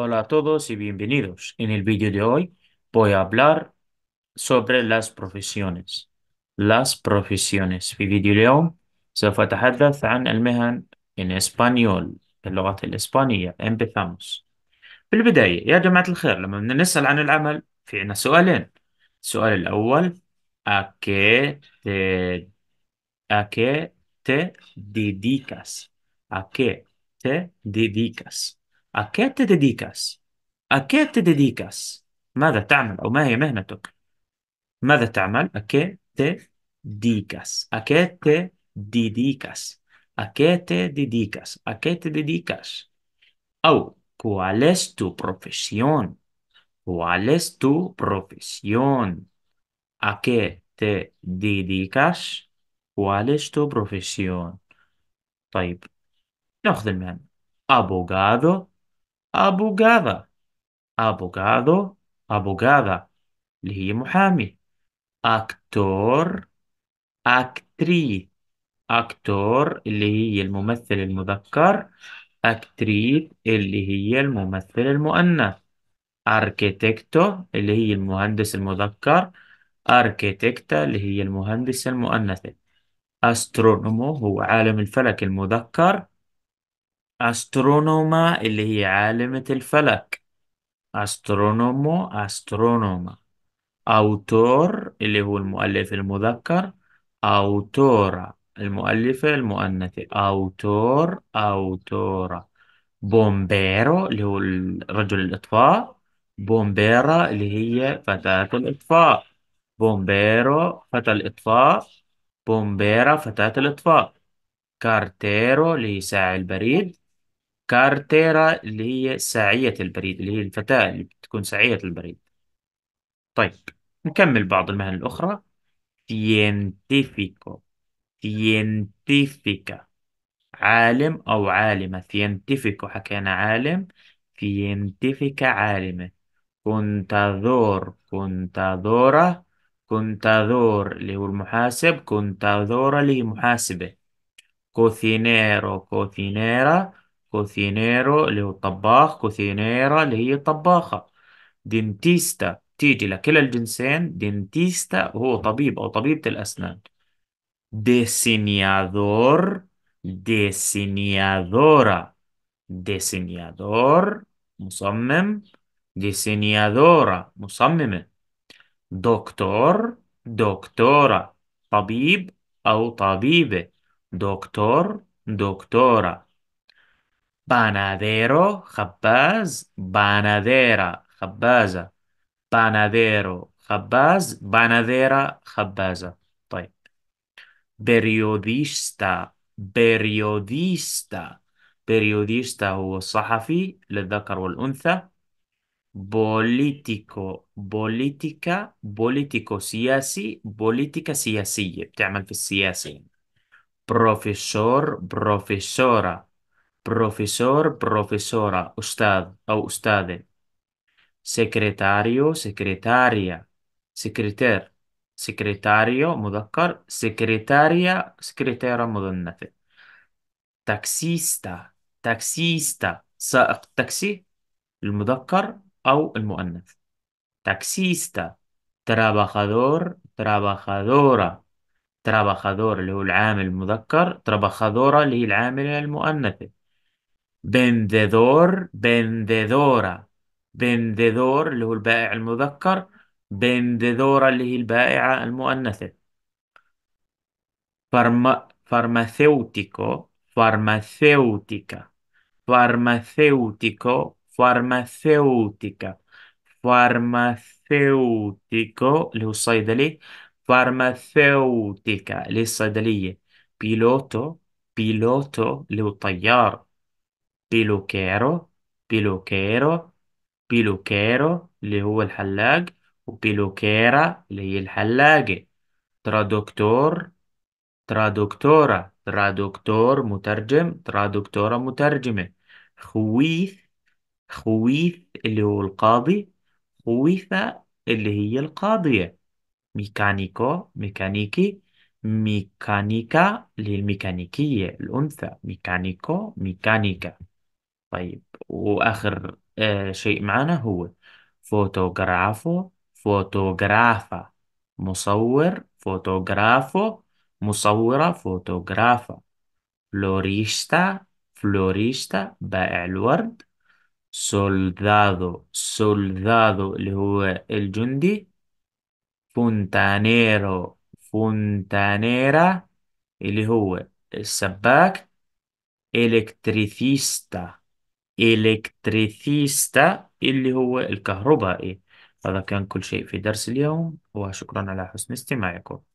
Hola a todos y bienvenidos. En el vídeo de hoy voy a hablar sobre las profesiones. Las profesiones. En el vídeo de hoy se va a hablar sobre el en español, en la lengua española. Empezamos. En el ya de el khair, que nos hablamos del amal, fíjense, سؤالين. Sؤال الأول, ¿a qué a qué te dedicas? ¿A qué te dedicas? ¿A qué te dedicas? ¿A qué te dedicas? ماذا تعمل أو ما هي مهنتك؟ ماذا تعمل؟ ¿A qué te dedicas? ¿A qué te dedicas? ¿A qué te dedicas? ¿A qué te dedicas? أو ¿cuál es tu profesión? ¿Cuál es tu profesión? ¿A qué te dedicas? ¿Cuál es tu profesión? طيب ناخذ المهنة abogado أبوغادا أبوغادو أبوغادا اللي هي محامي أكتور أكتري أكتور اللي هي الممثل المذكر أكتريت اللي هي الممثل المؤنث أركيتكتو اللي هي المهندس المذكر أركيتكتا اللي هي المهندسة المؤنثة أسترونومو هو عالم الفلك المذكر أسترونوما اللي هي عالمة الفلك أسترونومو أسترونوما أوتور اللي هو المؤلف المذكر أوتورا المؤلفة المؤنثة أوتور أوتورا بومبيرو اللي هو رجل الإطفاء بومبيرا اللي هي فتاة الإطفاء بومبيرو فتى الإطفاء بومبيرا فتاة الإطفاء كارتيرو اللي هي ساعي البريد كارتيرا اللي هي ساعية البريد اللي هي الفتاة اللي بتكون ساعية البريد طيب نكمل بعض المهن الأخرى científico científica عالم أو عالمة científico حكينا عالم científica عالمة كونتادور كونتادورا كونتادور اللي هو المحاسب كونتادورا اللي هي محاسبة كوثينيرو كوثينيرا كوثينيرو اللي هو الطباخ كوثينيرا اللي هي الطباخة دينتيستا تيجي لكلا الجنسين دينتيستا هو طبيب أو طبيبة الأسنان ديسينيادور ديسينيادورا ديسينيادور مصمم ديسينيادورا مصممة دكتور دكتورة طبيب أو طبيبة دكتور دكتورة باناديرو خباز باناديرا خبازة باناديرو خباز باناديرا خبازة طيب بريوديستا بريوديستا بريوديستا هو صحفي للذكر والأنثى بوليتيكو بوليتيكا بوليتيكو سياسي بوليتيكا سياسية بتعمل في السياسة بروفيسور بروفيسورة بروفيسور بروفيسورة أستاذ أو أستاذة سكرتاريو سكرتاريا سكرتير سكرتاريو مذكر سكرتاريا سكرتيرة مذنثة تاكسيستا تاكسيستا سائق التاكسي المذكر أو المؤنث تاكسيستا ترابخادور ترابخادورة ترابخادور اللي هو العامل المذكر ترابخادورة اللي هي العاملة المؤنثة vendedor, vendedora. vendedor اللي هو البائع المذكر بنددورة اللي هي البائعة المؤنثة فارما farmaceutica farmaceutico فارماثيوتيكو farmaceutico فارماثيوتيكو اللي هو الصيدلي فارماثيوتيكا اللي هي الصيدلية بيلوتو بيلوتو اللي هو الطيار بيلوكيرو بيلوكيرو بيلوكيرو اللي هو الحلاق وبيلوكيرا اللي هي الحلاقة ترادكتور ترادكتورة ترادكتور مترجم ترادكتورة مترجمة خويث خويث اللي هو القاضي خويثة اللي هي القاضية ميكانيكو ميكانيكي ميكانيكا اللي هي الميكانيكية الأنثى ميكانيكو ميكانيكا طيب وآخر آه شيء معنا هو فوتوغرافو فوتوغرافا مصور فوتوغرافو مصورة فوتوغرافا فلوريستا فلوريستا بائع الورد سولدادو سولدادو اللي هو الجندي فونتانيرو فونتانيرا اللي هو السباك إلكتريثيستا إلكتريثيستا اللي هو الكهربائي هذا كان كل شيء في درس اليوم وشكرا على حسن استماعكم